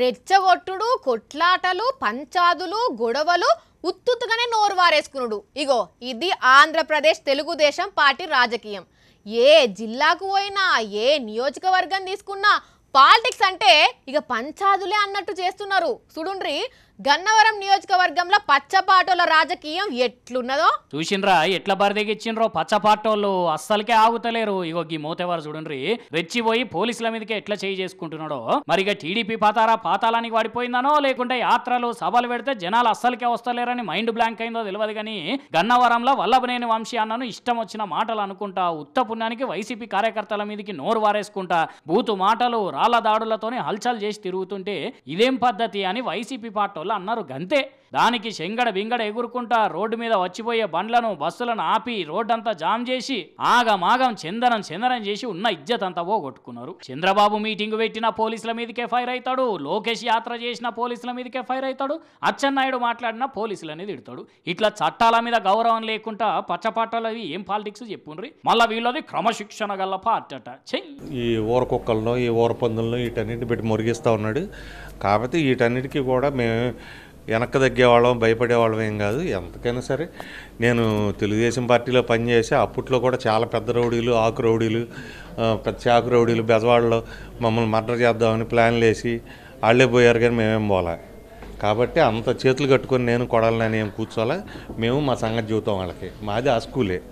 రెచ్చగొట్టుడు కొట్లాటలు పంచాదులు గొడవలు ఉత్తుత్తుగానే నోరు ఇగో ఇది ఆంధ్రప్రదేశ్ తెలుగుదేశం పార్టీ రాజకీయం ఏ జిల్లాకు పోయినా ఏ నియోజకవర్గం తీసుకున్నా పాలిటిక్స్ అంటే ఇక పంచాదులే అన్నట్టు చేస్తున్నారు చూడుండ్రి గన్నవరం నియోజకవర్గంలో పచ్చపాటోల రాజకీయం ఎట్లున్నదో చూసిండ్రా ఎట్ల బరిదెగిచ్చిండ్రో పచ్చపాటోళ్ళు అస్సలకే ఆగుతలేరు ఇగో గీ మోతేవారు చూడండి రెచ్చిపోయి పోలీసుల మీదకే ఎట్లా చేయి చేసుకుంటున్నాడో మరిగా టీడీపీ పాతారా పాతాలానికి వాడిపోయిందనో లేకుంటే యాత్రలు సభలు పెడితే జనాలు అస్సలకే వస్తలేరని మైండ్ బ్లాంక్ అయిందో తెలియదు కానీ గన్నవరంలో వల్లభనేని వంశీ అన్నను ఇష్టం వచ్చిన మాటలు అనుకుంటా ఉత్త పుణ్యానికి వైసీపీ కార్యకర్తల మీదకి నోరు వారేసుకుంటా బూతు మాటలు రాళ్ల దాడులతోనే హల్చల్ చేసి తిరుగుతుంటే ఇదేం పద్ధతి అని వైసీపీ పార్టీ మళ్ళీ అన్నారు గంతే దానికి శంగడ వింగడ ఎగురుకుంటా రోడ్డు మీద వచ్చిపోయే బండ్లను బస్సులను ఆపి రోడ్డంతా జామ్ చేసి ఆగమాగం చందనం చందనం చేసి ఉన్న ఇజ్జత్ అంతా పోగొట్టుకున్నారు చంద్రబాబు మీటింగ్ పెట్టిన పోలీసుల మీదకే ఫైర్ అవుతాడు లోకేష్ యాత్ర చేసిన పోలీసుల మీదకే ఫైర్ అవుతాడు అచ్చెన్నాయుడు మాట్లాడిన పోలీసులు అనేది ఇడతాడు ఇట్లా చట్టాల మీద గౌరవం లేకుండా పచ్చపాటలు ఏం పాలిటిక్స్ చెప్పుండ్రి మళ్ళీ వీళ్ళది క్రమశిక్షణ గల పార్టీ అట చెయ్యి ఈ ఊర కుక్కలను ఈ ఊర పందులను వీటన్నిటిని పెట్టి మురిగిస్తూ ఉన్నాడు కాకపోతే వీటన్నిటికీ కూడా మేము వెనక్కి తగ్గేవాళ్ళం భయపడేవాళ్ళం ఏం కాదు ఎంతకైనా సరే నేను తెలుగుదేశం పార్టీలో పనిచేసి అప్పట్లో కూడా చాలా పెద్ద రౌడీలు ఆకు రౌడీలు పెద్ద ఆకు రౌడీలు బెజవాడలో మమ్మల్ని మర్డర్ చేద్దామని ప్లాన్లు వేసి వాళ్ళే పోయారు కానీ మేమేం పోలే కాబట్టి అంత చేతులు కట్టుకొని నేను కొడాలని ఏం కూర్చోాలా మేము మా సంగతి చూద్దాం వాళ్ళకి మాది ఆ స్కూలే